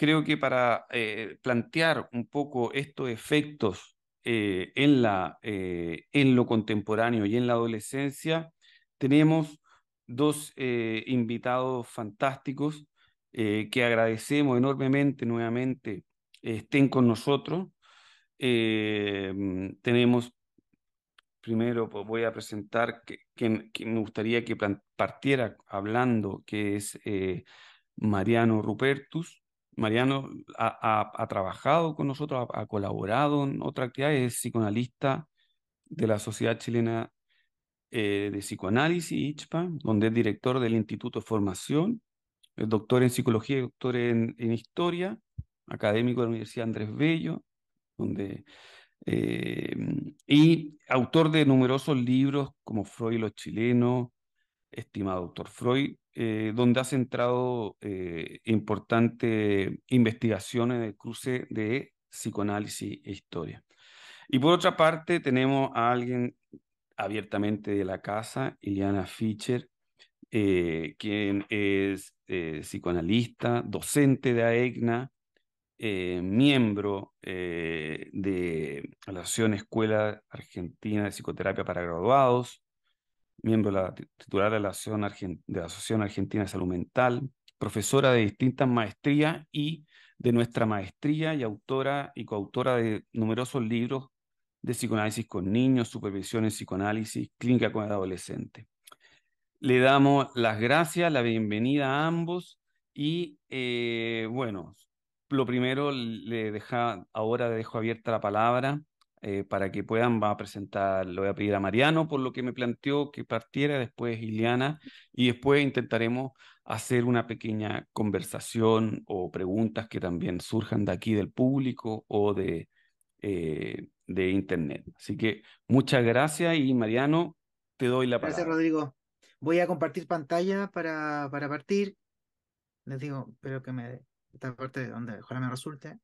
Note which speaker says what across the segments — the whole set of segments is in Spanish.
Speaker 1: creo que para eh, plantear un poco estos efectos eh, en, la, eh, en lo contemporáneo y en la adolescencia, tenemos dos invitados fantásticos que agradecemos enormemente nuevamente estén con nosotros. tenemos, primero pues, voy a presentar que, me gustaría que partiera hablando, que es Mariano Rupertus, Mariano ha, trabajado con nosotros, ha, colaborado en otra actividad, es psicoanalista de la Sociedad Chilena eh, de Psicoanálisis, ICHPA, donde es director del Instituto de Formación, es doctor en Psicología y doctor en, Historia, académico de la Universidad Andrés Bello, donde, eh, y autor de numerosos libros como Freud y los chilenos, estimado doctor Freud, eh, donde ha centrado eh, importantes investigaciones de cruce de psicoanálisis e historia. Y por otra parte, tenemos a alguien abiertamente de la casa, Ileana Fischer, eh, quien es psicoanalista, docente de AEGNA, miembro de la Asociación Escuela Argentina de Psicoterapia para Graduados, miembro la titular de la, Asociación Argentina de Salud Mental, profesora de distintas maestrías y de nuestra maestría y autora y coautora de numerosos libros de psicoanálisis con niños, supervisión en psicoanálisis, clínica con adolescente. Le damos las gracias, la bienvenida a ambos y eh, bueno, lo primero le deja, ahora dejo abierta la palabra eh, para que puedan, va a presentar, lo voy a pedir a Mariano por lo que me planteó que partiera, después Ileana, y después intentaremos hacer una pequeña conversación o preguntas que también surjan de aquí del público o de, eh, de Internet. Así que muchas gracias y Mariano, te doy la palabra. Gracias,
Speaker 2: Rodrigo. Voy a compartir pantalla para, para partir. Les digo, espero que me esta parte de donde mejor me resulte.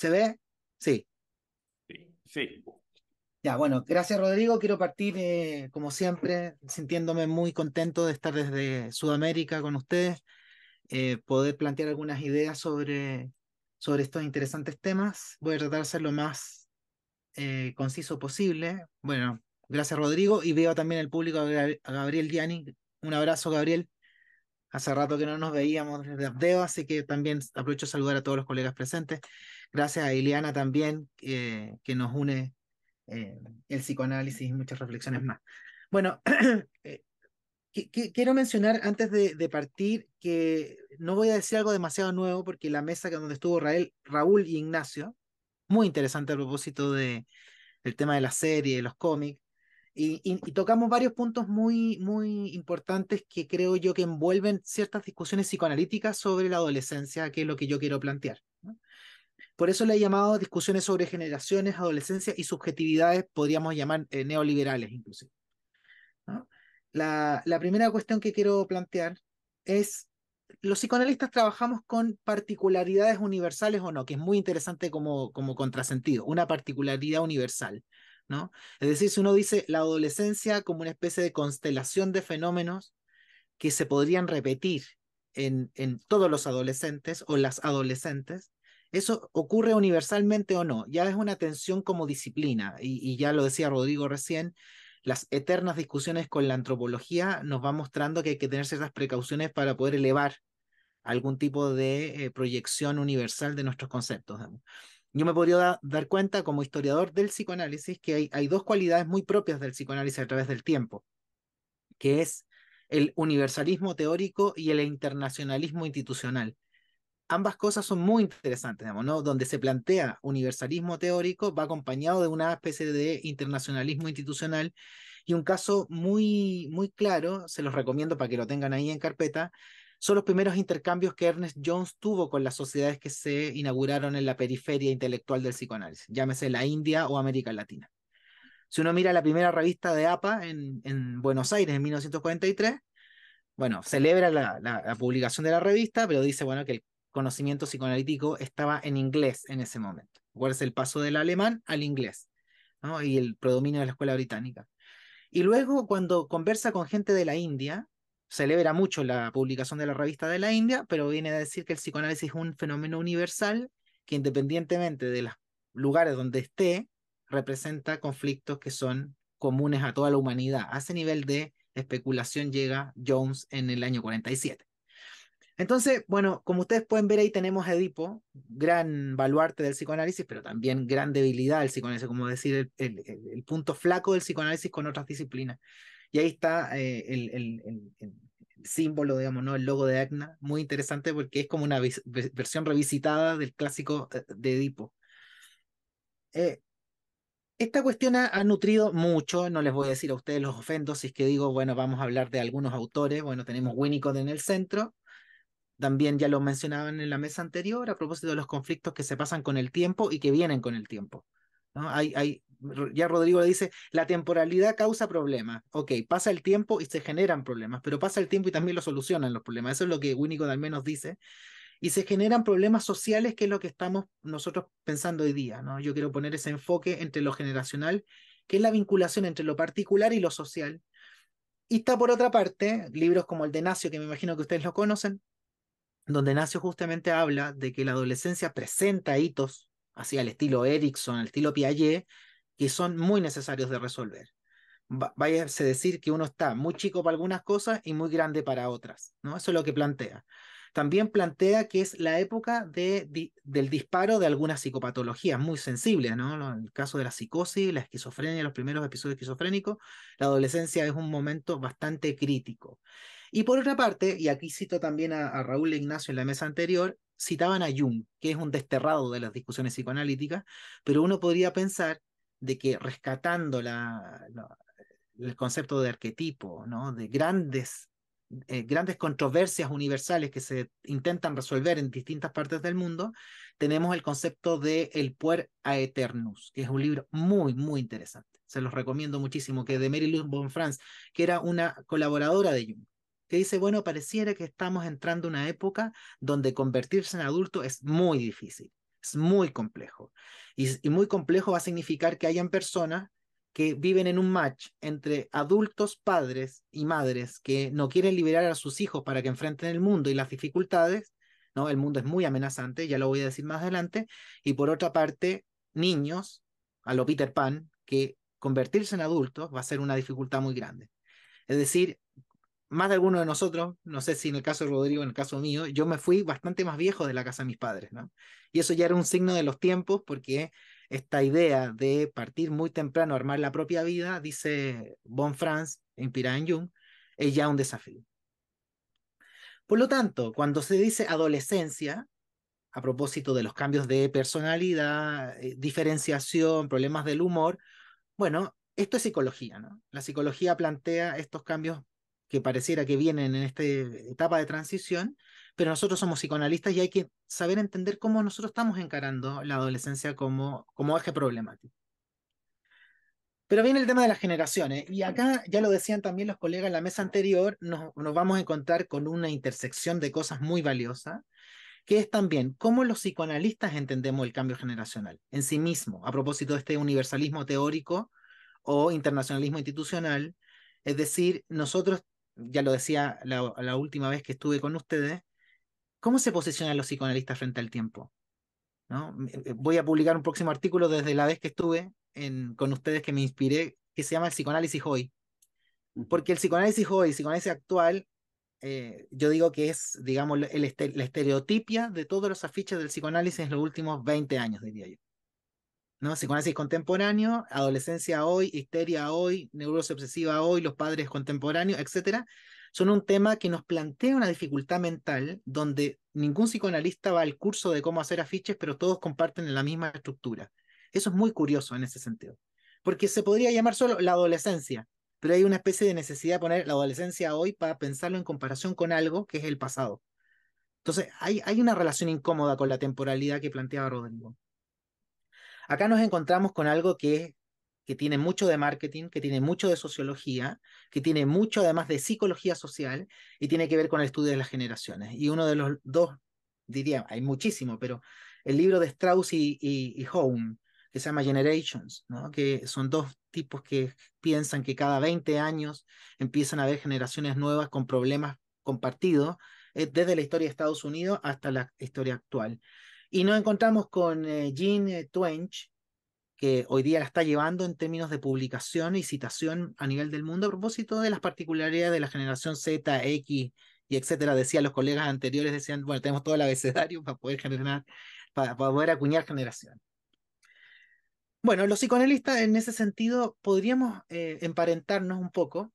Speaker 2: ¿Se ve? Sí. Sí, Ya, bueno, gracias Rodrigo. Quiero partir, eh, como siempre, sintiéndome muy contento de estar desde Sudamérica con ustedes, eh, poder plantear algunas ideas sobre, sobre estos interesantes temas. Voy a tratar de ser lo más eh, conciso posible. Bueno, gracias Rodrigo y veo también el público a Gabriel Gianni. Un abrazo, Gabriel. Hace rato que no nos veíamos desde Abdeo, así que también aprovecho a saludar a todos los colegas presentes. Gracias a Ileana también, eh, que nos une eh, el psicoanálisis y muchas reflexiones más. Bueno, eh, quiero mencionar antes de, partir que no voy a decir algo demasiado nuevo, porque la mesa donde estuvo Raúl y Ignacio, muy interesante a propósito de, del tema de la serie, de los cómics, y, tocamos varios puntos muy, muy importantes que creo yo que envuelven ciertas discusiones psicoanalíticas sobre la adolescencia, que es lo que yo quiero plantear. ¿no? Por eso le he llamado discusiones sobre generaciones, adolescencia y subjetividades, podríamos llamar eh, neoliberales inclusive. La, la primera cuestión que quiero plantear es, ¿los psicoanalistas trabajamos con particularidades universales o no? Que es muy interesante como, como contrasentido, una particularidad universal. ¿no? Es decir, si uno dice la adolescencia como una especie de constelación de fenómenos que se podrían repetir en, en todos los adolescentes o las adolescentes, eso ocurre universalmente o no, ya es una tensión como disciplina, y, ya lo decía Rodrigo recién, las eternas discusiones con la antropología nos van mostrando que hay que tener ciertas precauciones para poder elevar algún tipo de eh, proyección universal de nuestros conceptos. Yo me podría dar cuenta como historiador del psicoanálisis que hay dos cualidades muy propias del psicoanálisis a través del tiempo, que es el universalismo teórico y el internacionalismo institucional ambas cosas son muy interesantes, ¿no? Donde se plantea universalismo teórico va acompañado de una especie de internacionalismo institucional y un caso muy, muy claro, se los recomiendo para que lo tengan ahí en carpeta, son los primeros intercambios que Ernest Jones tuvo con las sociedades que se inauguraron en la periferia intelectual del psicoanálisis, llámese la India o América Latina. Si uno mira la primera revista de APA en, Buenos Aires en 1943, bueno, celebra la, la, publicación de la revista, pero dice, bueno, que el conocimiento psicoanalítico estaba en inglés en ese momento. ¿Cuál es el paso del alemán al inglés? Y el predominio de la escuela británica. Y luego cuando conversa con gente de la India, celebra mucho la publicación de la revista de la India, pero viene a decir que el psicoanálisis es un fenómeno universal que independientemente de los lugares donde esté, representa conflictos que son comunes a toda la humanidad. A ese nivel de especulación llega Jones en el año 47. Entonces, bueno, como ustedes pueden ver ahí tenemos a Edipo, gran baluarte del psicoanálisis, pero también gran debilidad del psicoanálisis, como decir, el, punto flaco del psicoanálisis con otras disciplinas. Y ahí está eh, el, símbolo, digamos, ¿no? El logo de ACNA, muy interesante porque es como una versión revisitada del clásico eh, de Edipo. Eh, esta cuestión ha, ha, nutrido mucho, no les voy a decir a ustedes los ofendos, si es que digo, bueno, vamos a hablar de algunos autores, bueno, tenemos Winnicott en el centro, también ya lo mencionaban en la mesa anterior a propósito de los conflictos que se pasan con el tiempo y que vienen con el tiempo. ¿no? Hay, hay, ya Rodrigo dice, la temporalidad causa problemas. Ok, pasa el tiempo y se generan problemas, pero pasa el tiempo y también lo solucionan los problemas. Eso es lo que Winnicott al menos dice. Y se generan problemas sociales, que es lo que estamos nosotros pensando hoy día. ¿no? Yo quiero poner ese enfoque entre lo generacional, que es la vinculación entre lo particular y lo social. Y está por otra parte, libros como el de Nacio, que me imagino que ustedes lo conocen, donde Nacio justamente habla de que la adolescencia presenta hitos, así al estilo Erickson, al estilo Piaget, que son muy necesarios de resolver. Vaya a decir que uno está muy chico para algunas cosas y muy grande para otras, ¿no? Eso es lo que plantea. También plantea que es la época del disparo de algunas psicopatologías muy sensibles, En El caso de la psicosis, la esquizofrenia, los primeros episodios esquizofrénicos, la adolescencia es un momento bastante crítico. Y por otra parte, y aquí cito también a, Raúl Ignacio en la mesa anterior, citaban a Jung, que es un desterrado de las discusiones psicoanalíticas, pero uno podría pensar de que rescatando la, el concepto de arquetipo, ¿no? de grandes, eh, grandes controversias universales que se intentan resolver en distintas partes del mundo, tenemos el concepto de El Puer a Eternus, que es un libro muy, muy interesante. Se los recomiendo muchísimo, que de Mary Lou Franz, que era una colaboradora de Jung que dice, bueno, pareciera que estamos entrando en una época donde convertirse en adulto es muy difícil, es muy complejo. Y, muy complejo va a significar que hayan personas que viven en un match entre adultos, padres y madres que no quieren liberar a sus hijos para que enfrenten el mundo y las dificultades, ¿no? El mundo es muy amenazante, ya lo voy a decir más adelante, y por otra parte, niños, a lo Peter Pan, que convertirse en adultos va a ser una dificultad muy grande. Es decir, más de alguno de nosotros, no sé si en el caso de Rodrigo, en el caso mío, yo me fui bastante más viejo de la casa de mis padres, ¿no? Y eso ya era un signo de los tiempos porque esta idea de partir muy temprano, armar la propia vida, dice Von Franz, inspirada en Jung, es ya un desafío. Por lo tanto, cuando se dice adolescencia, a propósito de los cambios de personalidad, eh, diferenciación, problemas del humor, bueno, esto es psicología, ¿no? La psicología plantea estos cambios que pareciera que vienen en esta etapa de transición, pero nosotros somos psicoanalistas y hay que saber entender cómo nosotros estamos encarando la adolescencia como, como eje problemático. Pero viene el tema de las generaciones, y acá ya lo decían también los colegas en la mesa anterior, nos, nos vamos a encontrar con una intersección de cosas muy valiosa, que es también cómo los psicoanalistas entendemos el cambio generacional en sí mismo, a propósito de este universalismo teórico o internacionalismo institucional, es decir, nosotros ya lo decía la, última vez que estuve con ustedes, ¿cómo se posicionan los psicoanalistas frente al tiempo? ¿No? Eh, voy a publicar un próximo artículo desde la vez que estuve en, con ustedes que me inspiré, que se llama El psicoanálisis hoy. Porque el psicoanálisis hoy, el psicoanálisis actual, eh, yo digo que es, digamos, el este, la estereotipia de todos los afiches del psicoanálisis en los últimos 20 años, diría yo. ¿no? Psicoanálisis contemporáneo, adolescencia hoy, histeria hoy, neurosis obsesiva hoy, los padres contemporáneos, etcétera, son un tema que nos plantea una dificultad mental donde ningún psicoanalista va al curso de cómo hacer afiches, pero todos comparten la misma estructura. Eso es muy curioso en ese sentido, porque se podría llamar solo la adolescencia, pero hay una especie de necesidad de poner la adolescencia hoy para pensarlo en comparación con algo que es el pasado. Entonces, hay, hay una relación incómoda con la temporalidad que planteaba Rodrigo. Acá nos encontramos con algo que, tiene mucho de marketing, que tiene mucho de sociología, que tiene mucho además de psicología social y tiene que ver con el estudio de las generaciones. Y uno de los dos, diría, hay muchísimo, pero el libro de Strauss y, y, Home, que se llama Generations, que son dos tipos que piensan que cada 20 años empiezan a haber generaciones nuevas con problemas compartidos eh, desde la historia de Estados Unidos hasta la historia actual. Y nos encontramos con eh, Jean eh, Twenge, que hoy día la está llevando en términos de publicación y citación a nivel del mundo a propósito de las particularidades de la generación Z, X y etcétera. Decían los colegas anteriores, decían, bueno, tenemos todo el abecedario para poder generar, para, poder acuñar generación. Bueno, los psicoanalistas en ese sentido podríamos eh, emparentarnos un poco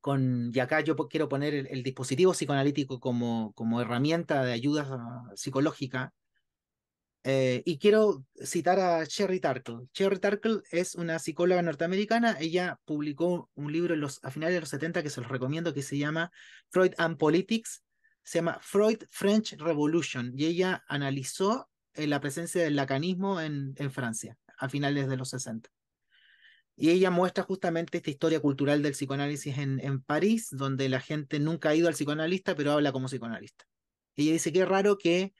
Speaker 2: con, y acá yo quiero poner el, dispositivo psicoanalítico como, como herramienta de ayuda psicológica eh, y quiero citar a Sherry Tarkle. Sherry Tarkle es una psicóloga norteamericana. Ella publicó un libro a finales de los 70 que se los recomiendo, que se llama Freud and Politics. Se llama Freud French Revolution. Y ella analizó eh, la presencia del lacanismo en, Francia a finales de los 60. Y ella muestra justamente esta historia cultural del psicoanálisis en, en, París, donde la gente nunca ha ido al psicoanalista, pero habla como psicoanalista. Ella dice que es raro que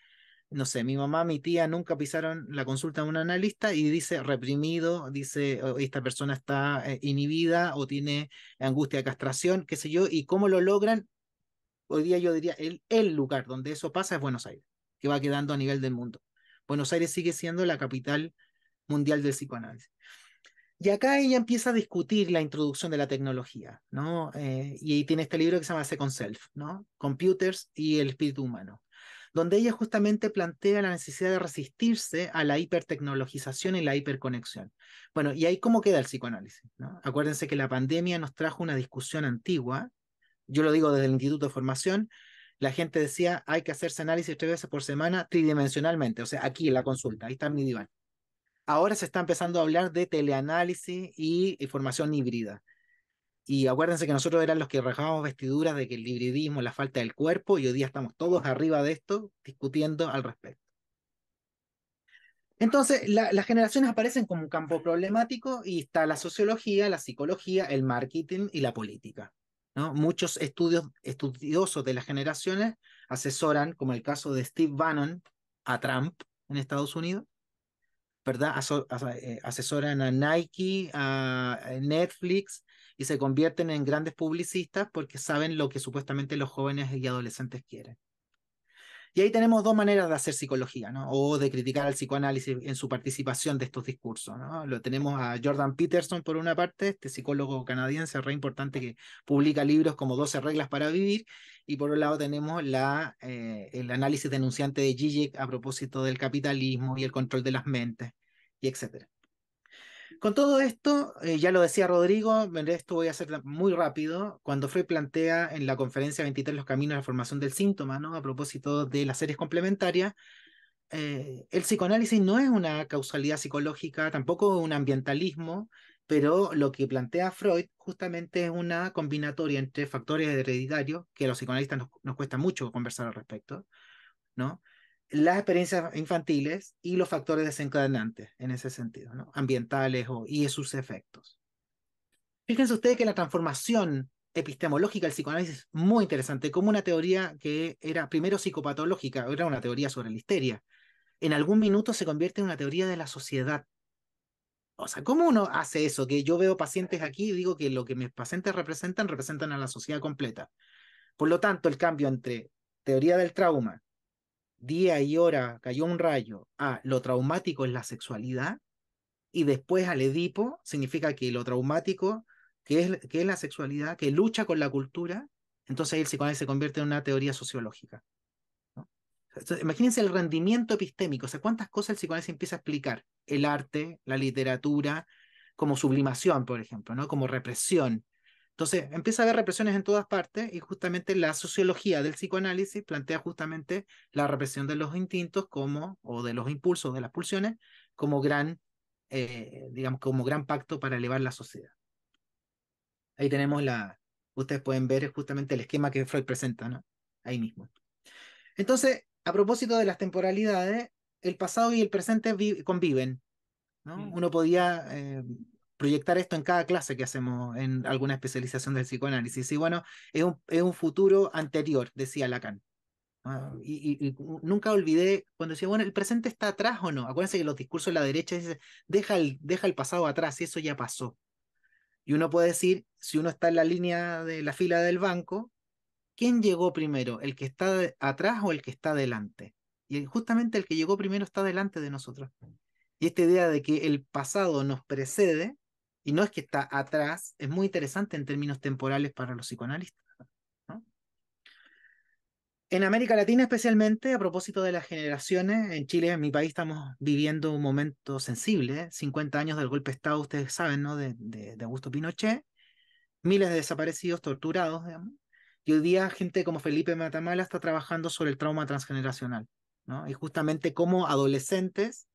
Speaker 2: no sé, mi mamá, mi tía nunca pisaron la consulta de un analista y dice reprimido, dice oh, esta persona está eh, inhibida o tiene angustia de castración, qué sé yo, y cómo lo logran, hoy día yo diría el, el lugar donde eso pasa es Buenos Aires, que va quedando a nivel del mundo. Buenos Aires sigue siendo la capital mundial del psicoanálisis. Y acá ella empieza a discutir la introducción de la tecnología, ¿no? Eh, y ahí tiene este libro que se llama Second Self, ¿no? Computers y el espíritu humano donde ella justamente plantea la necesidad de resistirse a la hipertecnologización y la hiperconexión. Bueno, y ahí cómo queda el psicoanálisis. ¿no? Acuérdense que la pandemia nos trajo una discusión antigua, yo lo digo desde el Instituto de Formación, la gente decía, hay que hacerse análisis tres veces por semana tridimensionalmente, o sea, aquí en la consulta, ahí está mi diván. Ahora se está empezando a hablar de teleanálisis y formación híbrida. Y acuérdense que nosotros eran los que rajábamos vestiduras de que el libridismo, la falta del cuerpo, y hoy día estamos todos arriba de esto discutiendo al respecto. Entonces, las generaciones aparecen como un campo problemático y está la sociología, la psicología, el marketing y la política. Muchos estudios, estudiosos de las generaciones asesoran, como el caso de Steve Bannon a Trump en Estados Unidos, ¿verdad? Eh, asesoran a Nike, a eh, Netflix, y se convierten en grandes publicistas porque saben lo que supuestamente los jóvenes y adolescentes quieren. Y ahí tenemos dos maneras de hacer psicología, ¿no? O de criticar al psicoanálisis en su participación de estos discursos, ¿no? Lo tenemos a Jordan Peterson por una parte, este psicólogo canadiense re importante que publica libros como 12 reglas para vivir, y por otro lado tenemos la, eh, el análisis denunciante de Gigi a propósito del capitalismo y el control de las mentes, y etcétera. Con todo esto, eh, ya lo decía Rodrigo, esto voy a hacer muy rápido, cuando Freud plantea en la conferencia 23 los caminos de la formación del síntoma, a propósito de las series complementarias, eh, el psicoanálisis no es una causalidad psicológica, tampoco un ambientalismo, pero lo que plantea Freud justamente es una combinatoria entre factores hereditarios, que a los psicoanalistas nos, nos cuesta mucho conversar al respecto, ¿no? las experiencias infantiles y los factores desencadenantes en ese sentido, ¿no? ambientales o, y sus efectos. Fíjense ustedes que la transformación epistemológica del psicoanálisis es muy interesante, como una teoría que era primero psicopatológica, era una teoría sobre la histeria, en algún minuto se convierte en una teoría de la sociedad. O sea, ¿cómo uno hace eso? Que yo veo pacientes aquí y digo que lo que mis pacientes representan representan a la sociedad completa. Por lo tanto, el cambio entre teoría del trauma, día y hora cayó un rayo a lo traumático es la sexualidad y después al Edipo significa que lo traumático que es, que es la sexualidad, que lucha con la cultura, entonces el psicoanálisis se convierte en una teoría sociológica. imagínense el rendimiento epistémico, o sea, cuántas cosas el psicoanálisis empieza a explicar, el arte, la literatura, como sublimación, por ejemplo, ¿no? como represión, entonces, empieza a haber represiones en todas partes y justamente la sociología del psicoanálisis plantea justamente la represión de los instintos como, o de los impulsos, de las pulsiones, como gran, eh, digamos, como gran pacto para elevar la sociedad. Ahí tenemos la, ustedes pueden ver justamente el esquema que Freud presenta, ¿no? Ahí mismo. Entonces, a propósito de las temporalidades, el pasado y el presente conviven, ¿no? Mm. Uno podía... Eh, proyectar esto en cada clase que hacemos en alguna especialización del psicoanálisis. Y bueno, es un, es un futuro anterior, decía Lacan. Ah, y, nunca olvidé cuando decía, bueno, ¿el presente está atrás o no? Acuérdense que los discursos de la derecha dicen, deja el, deja el pasado atrás, y eso ya pasó. Y uno puede decir, si uno está en la línea de la fila del banco, ¿quién llegó primero? ¿El que está atrás o el que está delante? Y justamente el que llegó primero está delante de nosotros. Y esta idea de que el pasado nos precede y no es que está atrás, es muy interesante en términos temporales para los psicoanalistas. En América Latina especialmente, a propósito de las generaciones, en Chile, en mi país, estamos viviendo un momento sensible, 50 ¿eh? años del golpe de Estado, ustedes saben, ¿no? De, Augusto Pinochet, miles de desaparecidos, torturados, Y hoy día gente como Felipe Matamala está trabajando sobre el trauma transgeneracional, ¿no? Y justamente como adolescentes,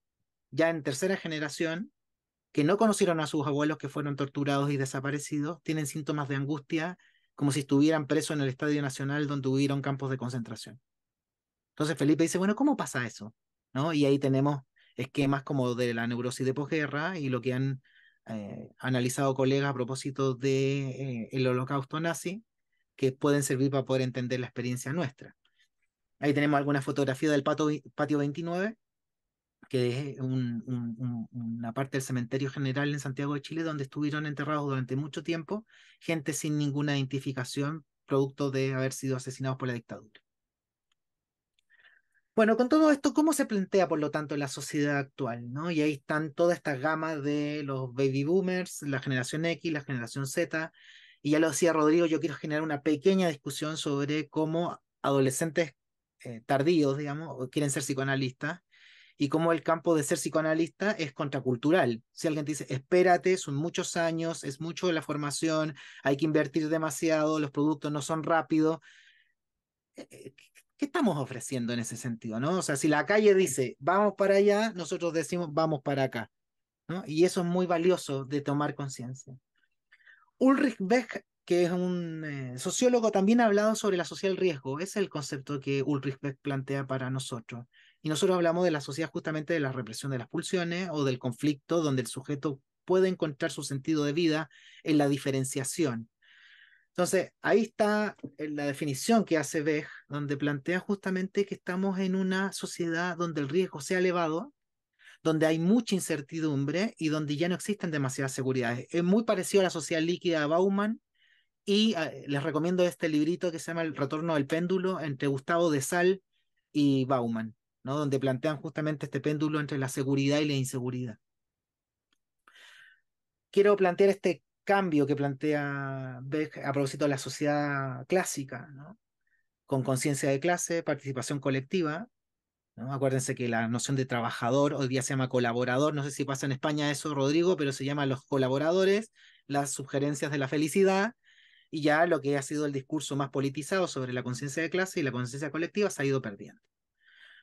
Speaker 2: ya en tercera generación, que no conocieron a sus abuelos que fueron torturados y desaparecidos, tienen síntomas de angustia como si estuvieran presos en el Estadio Nacional donde hubieron campos de concentración. Entonces Felipe dice, bueno, ¿cómo pasa eso? ¿No? Y ahí tenemos esquemas como de la neurosis de posguerra y lo que han eh, analizado colegas a propósito de eh, holocausto nazi, que pueden servir para poder entender la experiencia nuestra. Ahí tenemos alguna fotografía del patio 29, que es una parte del cementerio general en Santiago de Chile, donde estuvieron enterrados durante mucho tiempo gente sin ninguna identificación, producto de haber sido asesinados por la dictadura. Bueno, con todo esto, ¿cómo se plantea, por lo tanto, la sociedad actual? ¿no? Y ahí están toda esta gama de los baby boomers, la generación X, la generación Z, y ya lo decía Rodrigo, yo quiero generar una pequeña discusión sobre cómo adolescentes eh, tardíos, digamos, quieren ser psicoanalistas, y cómo el campo de ser psicoanalista es contracultural. Si alguien dice, espérate, son muchos años, es mucho de la formación, hay que invertir demasiado, los productos no son rápidos. Eh, eh, ¿Qué estamos ofreciendo en ese sentido? ¿no? O sea, si la calle dice, vamos para allá, nosotros decimos, vamos para acá. ¿no? Y eso es muy valioso de tomar conciencia. Ulrich Beck, que es un eh, sociólogo, también ha hablado sobre la social riesgo. Ese es el concepto que Ulrich Beck plantea para nosotros. Y nosotros hablamos de la sociedad justamente de la represión de las pulsiones o del conflicto donde el sujeto puede encontrar su sentido de vida en la diferenciación. Entonces, ahí está eh, la definición que hace Bech, donde plantea justamente que estamos en una sociedad donde el riesgo sea elevado, donde hay mucha incertidumbre y donde ya no existen demasiadas seguridades. Es muy parecido a la sociedad líquida de Bauman y ah, eh, les recomiendo este librito que se llama El retorno del péndulo entre Gustavo de Sal y Bauman donde plantean justamente este péndulo entre la seguridad y la inseguridad. Quiero plantear este cambio que plantea Beck a propósito de la sociedad clásica, con conciencia de clase, participación colectiva. Acuérdense que la noción de trabajador hoy día se llama colaborador, no sé si pasa en España eso, Rodrigo, pero se llama los colaboradores, las sugerencias de la felicidad, y ya lo que ha sido el discurso más politizado sobre la conciencia de clase y la conciencia colectiva se ha ido perdiendo.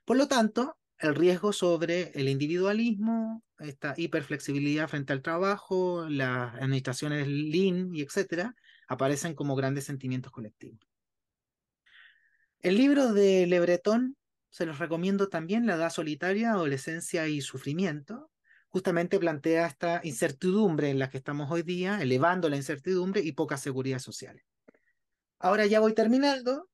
Speaker 2: Por lo tanto, el riesgo sobre el individualismo, esta hiperflexibilidad frente al trabajo, las administraciones lean y etcétera, aparecen como grandes sentimientos colectivos. El libro de Le se los recomiendo también, La edad solitaria, adolescencia y sufrimiento. Justamente plantea esta incertidumbre en la que estamos hoy día, elevando la incertidumbre y poca seguridad social. Ahora ya voy terminando.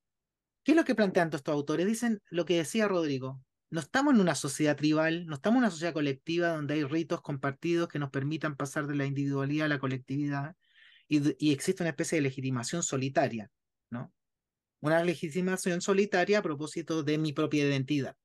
Speaker 2: ¿Qué es lo que plantean todos estos autores? Dicen lo que decía Rodrigo. No estamos en una sociedad tribal, no estamos en una sociedad colectiva donde hay ritos compartidos que nos permitan pasar de la individualidad a la colectividad y, y existe una especie de legitimación solitaria, ¿no? Una legitimación solitaria a propósito de mi propia identidad.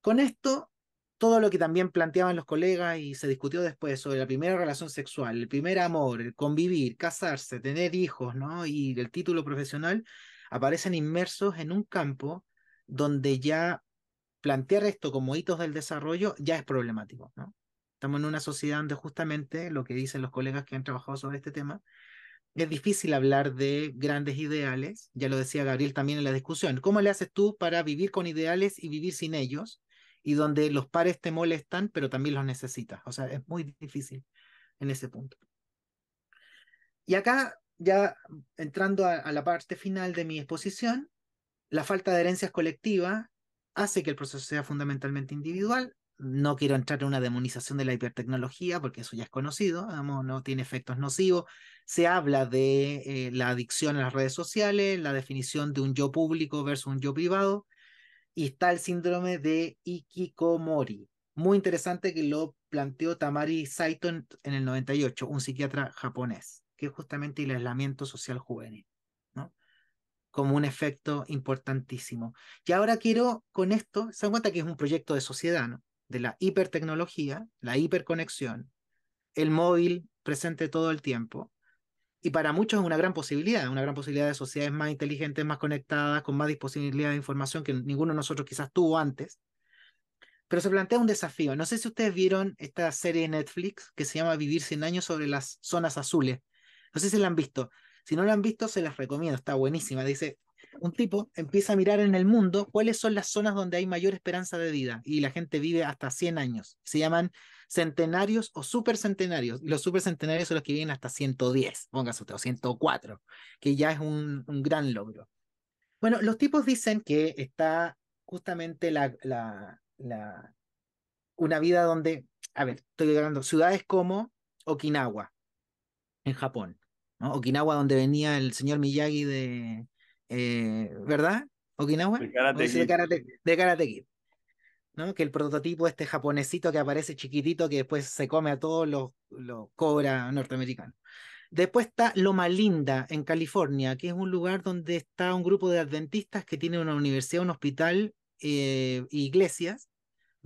Speaker 2: Con esto todo lo que también planteaban los colegas y se discutió después sobre la primera relación sexual, el primer amor, el convivir, casarse, tener hijos, ¿no? Y el título profesional, aparecen inmersos en un campo donde ya plantear esto como hitos del desarrollo ya es problemático, ¿no? Estamos en una sociedad donde justamente lo que dicen los colegas que han trabajado sobre este tema, es difícil hablar de grandes ideales, ya lo decía Gabriel también en la discusión, ¿cómo le haces tú para vivir con ideales y vivir sin ellos? y donde los pares te molestan, pero también los necesitas. O sea, es muy difícil en ese punto. Y acá, ya entrando a, la parte final de mi exposición, la falta de herencias colectivas hace que el proceso sea fundamentalmente individual. No quiero entrar en una demonización de la hipertecnología, porque eso ya es conocido, no tiene efectos nocivos. Se habla de eh, la adicción a las redes sociales, la definición de un yo público versus un yo privado, y está el síndrome de Ikikomori. Muy interesante que lo planteó Tamari Saito en, el 98, un psiquiatra japonés, que es justamente el aislamiento social juvenil, ¿no? Como un efecto importantísimo. Y ahora quiero, con esto, se dan cuenta que es un proyecto de sociedad, ¿no? De la hipertecnología, la hiperconexión, el móvil presente todo el tiempo, y para muchos es una gran posibilidad, una gran posibilidad de sociedades más inteligentes, más conectadas, con más disponibilidad de información que ninguno de nosotros quizás tuvo antes. Pero se plantea un desafío. No sé si ustedes vieron esta serie de Netflix que se llama Vivir 100 años sobre las zonas azules. No sé si la han visto. Si no la han visto, se las recomiendo. Está buenísima. Dice, un tipo empieza a mirar en el mundo cuáles son las zonas donde hay mayor esperanza de vida y la gente vive hasta 100 años. Se llaman centenarios o supercentenarios. Los supercentenarios son los que viven hasta 110, póngase usted, o 104, que ya es un, gran logro. Bueno, los tipos dicen que está justamente la, una vida donde, a ver, estoy hablando, ciudades como Okinawa, en Japón. ¿no? Okinawa, donde venía el señor Miyagi de, eh, ¿verdad? Okinawa. De Karate, ¿no? Que el prototipo, este japonesito que aparece chiquitito, que después se come a todos los, los cobra norteamericanos. Después está Loma Linda, en California, que es un lugar donde está un grupo de adventistas que tiene una universidad, un hospital, eh, e iglesias,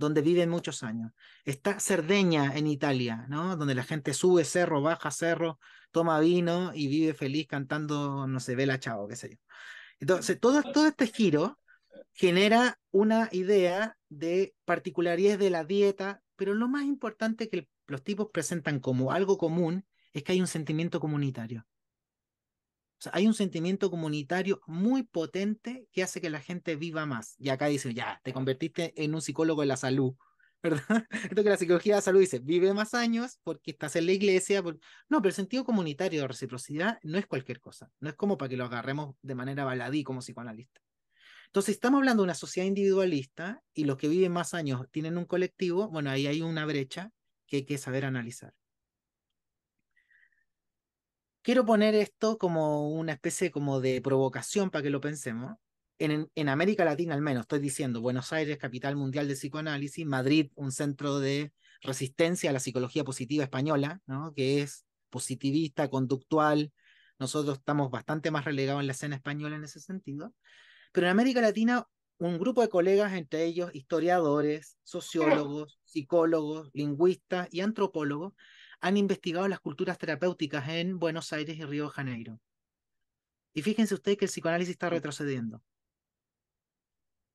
Speaker 2: donde viven muchos años. Está Cerdeña en Italia, ¿no? Donde la gente sube cerro, baja cerro, toma vino y vive feliz cantando, no sé, Vela chavo, qué sé yo. Entonces, todo, todo este giro genera una idea de particularidades de la dieta, pero lo más importante que los tipos presentan como algo común es que hay un sentimiento comunitario hay un sentimiento comunitario muy potente que hace que la gente viva más. Y acá dice, ya, te convertiste en un psicólogo de la salud, ¿verdad? que la psicología de la salud dice, vive más años porque estás en la iglesia. No, pero el sentido comunitario de reciprocidad no es cualquier cosa. No es como para que lo agarremos de manera baladí como psicoanalista. Entonces, estamos hablando de una sociedad individualista y los que viven más años tienen un colectivo, bueno, ahí hay una brecha que hay que saber analizar quiero poner esto como una especie como de provocación para que lo pensemos. En, en, América Latina al menos, estoy diciendo Buenos Aires, capital mundial de psicoanálisis, Madrid, un centro de resistencia a la psicología positiva española, ¿no? que es positivista, conductual. Nosotros estamos bastante más relegados en la escena española en ese sentido. Pero en América Latina, un grupo de colegas, entre ellos historiadores, sociólogos, psicólogos, lingüistas y antropólogos, han investigado las culturas terapéuticas en Buenos Aires y Río de Janeiro. Y fíjense ustedes que el psicoanálisis está retrocediendo.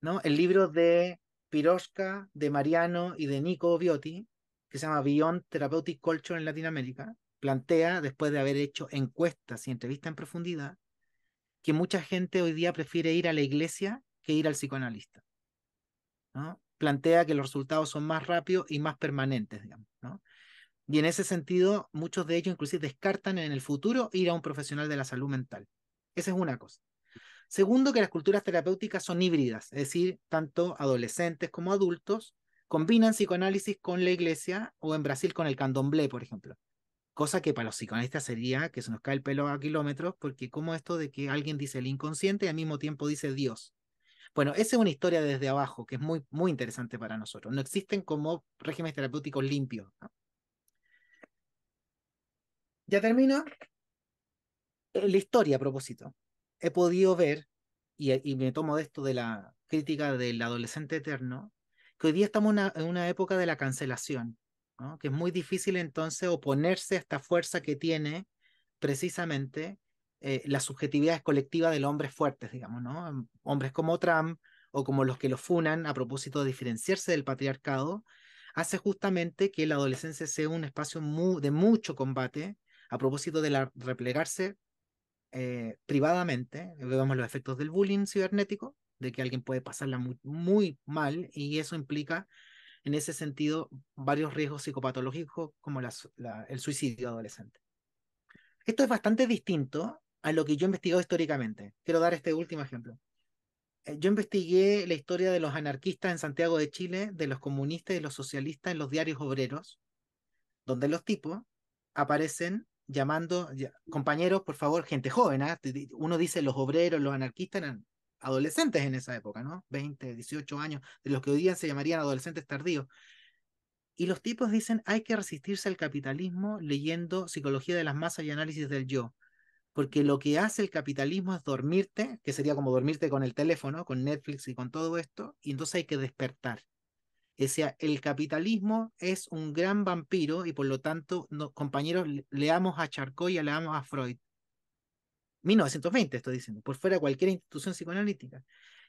Speaker 2: ¿no? El libro de Pirosca, de Mariano y de Nico Biotti, que se llama Beyond Therapeutic Culture en Latinoamérica, plantea, después de haber hecho encuestas y entrevistas en profundidad, que mucha gente hoy día prefiere ir a la iglesia que ir al psicoanalista. Plantea que los resultados son más rápidos y más permanentes, digamos. ¿no? Y en ese sentido, muchos de ellos inclusive descartan en el futuro ir a un profesional de la salud mental. Esa es una cosa. Segundo, que las culturas terapéuticas son híbridas, es decir, tanto adolescentes como adultos combinan psicoanálisis con la iglesia o en Brasil con el candomblé, por ejemplo. Cosa que para los psicoanalistas sería que se nos cae el pelo a kilómetros, porque como esto de que alguien dice el inconsciente y al mismo tiempo dice Dios. Bueno, esa es una historia desde abajo que es muy, muy interesante para nosotros. No existen como regímenes terapéuticos limpios. Ya termino. Eh, la historia, a propósito. He podido ver, y, me tomo de esto de la crítica del adolescente eterno, que hoy día estamos en una época de la cancelación, que es muy difícil entonces oponerse a esta fuerza que tiene precisamente la eh, las subjetividades colectivas de los hombres fuertes, digamos, ¿no? Hombres como Trump o como los que lo funan a propósito de diferenciarse del patriarcado, hace justamente que la adolescencia sea un espacio de mucho combate a propósito de la, replegarse eh, privadamente, vemos los efectos del bullying cibernético, de que alguien puede pasarla muy, mal y eso implica en ese sentido varios riesgos psicopatológicos como el suicidio adolescente. Esto es bastante distinto a lo que yo he investigado históricamente. Quiero dar este último ejemplo. Eh, yo investigué la historia de los anarquistas en Santiago de Chile, de los comunistas y los socialistas en los diarios obreros, donde los tipos aparecen llamando, compañeros, por favor, gente joven, ¿ah? uno dice los obreros, los anarquistas eran adolescentes en esa época, ¿no? 20, 18 años, de los que hoy día se llamarían adolescentes tardíos. Y los tipos dicen, hay que resistirse al capitalismo leyendo psicología de las masas y análisis del yo, porque lo que hace el capitalismo es dormirte, que sería como dormirte con el teléfono, con Netflix y con todo esto, y entonces hay que despertar decía, el capitalismo es un gran vampiro y por lo tanto, compañeros, leamos a Charcot y leamos a Freud. 1920 estoy diciendo, por fuera cualquier institución psicoanalítica.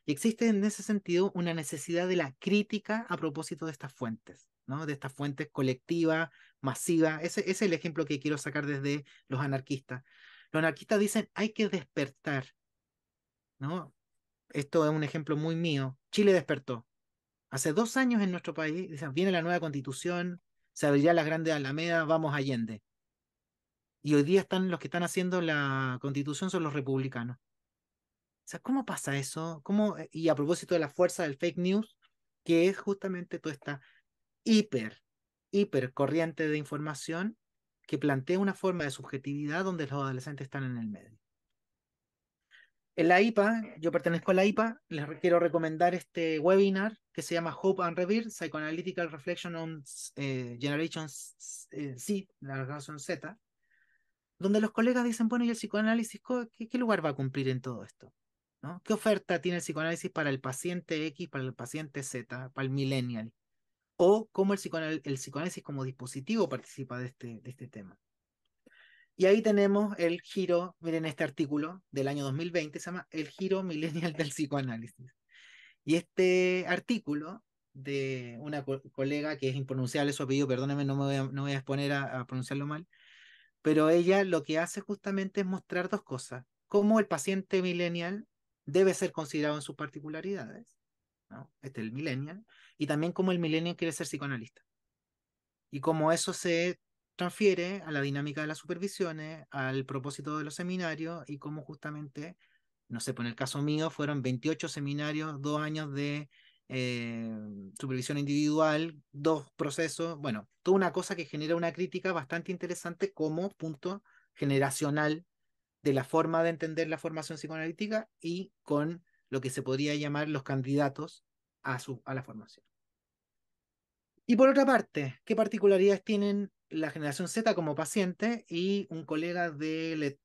Speaker 2: Y existe en ese sentido una necesidad de la crítica a propósito de estas fuentes, ¿no? de estas fuentes colectivas, masivas. Ese, ese es el ejemplo que quiero sacar desde los anarquistas. Los anarquistas dicen, hay que despertar. ¿no? Esto es un ejemplo muy mío. Chile despertó. Hace dos años en nuestro país, dicen, viene la nueva constitución, se abrirá las grandes alamedas, vamos Allende. Y hoy día están los que están haciendo la constitución son los republicanos. O sea, ¿cómo pasa eso? Eh, y a propósito de la fuerza del fake news, que es justamente toda esta hiper, hiper corriente de información que plantea una forma de subjetividad donde los adolescentes están en el medio. En la IPA, yo pertenezco a la IPA, les quiero recomendar este webinar que se llama Hope and Revere, Psychoanalytical Reflection on eh, Generation eh, Z, donde los colegas dicen, bueno, ¿y el psicoanálisis qué, lugar va a cumplir en todo esto? ¿Qué oferta tiene el psicoanálisis para el paciente X, para el paciente Z, para el millennial? O cómo el, psicoanálisis como dispositivo participa de este, de este tema. Y ahí tenemos el giro, miren este artículo del año 2020, se llama El giro millennial del psicoanálisis. Y este artículo de una colega que es impronunciable su apellido, perdóneme, no me voy a, no voy a exponer a, pronunciarlo mal, pero ella lo que hace justamente es mostrar dos cosas, cómo el paciente millennial debe ser considerado en sus particularidades, este es el millennial, y también cómo el millennial quiere ser psicoanalista, y cómo eso se transfiere a la dinámica de las supervisiones, al propósito de los seminarios y cómo justamente, no sé, por pues, el caso mío fueron 28 seminarios, dos años de eh, supervisión individual, dos procesos, bueno, toda una cosa que genera una crítica bastante interesante como punto generacional de la forma de entender la formación psicoanalítica y con lo que se podría llamar los candidatos a, su, a la formación. Y por otra parte, ¿qué particularidades tienen la generación Z como paciente y un colega de,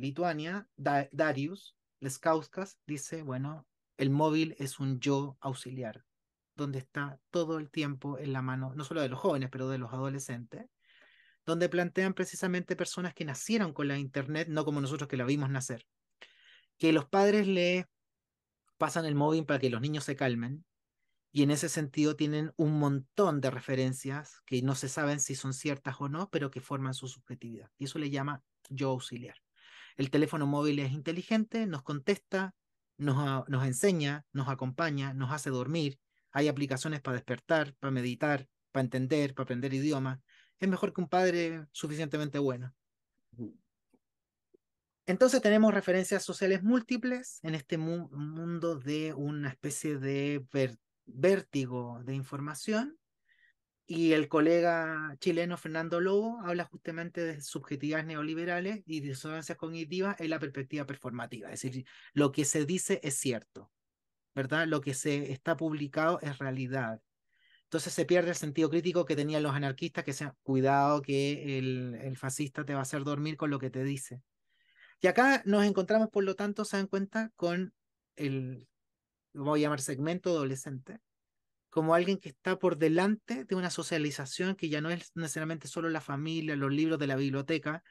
Speaker 2: Lituania, Darius Leskauskas, dice, bueno, el móvil es un yo auxiliar, donde está todo el tiempo en la mano, no solo de los jóvenes, pero de los adolescentes, donde plantean precisamente personas que nacieron con la Internet, no como nosotros que la vimos nacer, que los padres le pasan el móvil para que los niños se calmen, y en ese sentido tienen un montón de referencias que no se saben si son ciertas o no, pero que forman su subjetividad. Y eso le llama yo auxiliar. El teléfono móvil es inteligente, nos contesta, nos, nos enseña, nos acompaña, nos hace dormir. Hay aplicaciones para despertar, para meditar, para entender, para aprender idioma Es mejor que un padre suficientemente bueno. Entonces tenemos referencias sociales múltiples en este mundo de una especie de ver vértigo de información. Y el colega chileno Fernando Lobo habla justamente de subjetividades neoliberales y disonancias cognitivas en la perspectiva performativa. Es decir, lo que se dice es cierto, ¿verdad? Lo que se está publicado es realidad. Entonces se pierde el sentido crítico que tenían los anarquistas, que sean cuidado que el, el, fascista te va a hacer dormir con lo que te dice. Y acá nos encontramos, por lo tanto, se dan cuenta, con el voy a llamar segmento adolescente, como alguien que está por delante de una socialización que ya no es necesariamente solo la familia, los libros de la biblioteca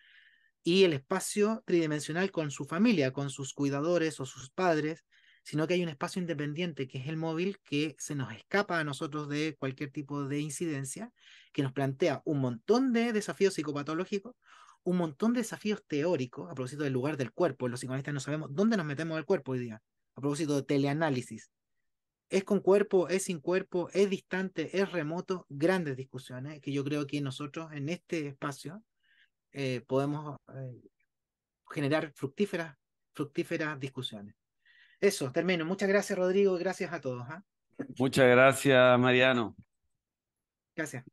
Speaker 2: y el espacio tridimensional con su familia, con sus cuidadores o sus padres, sino que hay un espacio independiente que es el móvil que se nos escapa a nosotros de cualquier tipo de incidencia, que nos plantea un montón de desafíos psicopatológicos, un montón de desafíos teóricos a propósito del lugar del cuerpo. Los psicoanalistas no sabemos dónde nos metemos el cuerpo hoy día a propósito de teleanálisis. ¿Es con cuerpo? ¿Es sin cuerpo? ¿Es distante? ¿Es remoto? Grandes discusiones que yo creo que nosotros en este espacio eh, podemos eh, generar fructíferas, fructíferas discusiones. Eso, termino. Muchas gracias, Rodrigo, gracias a todos. ¿ah?
Speaker 1: Muchas gracias, Mariano.
Speaker 2: Gracias.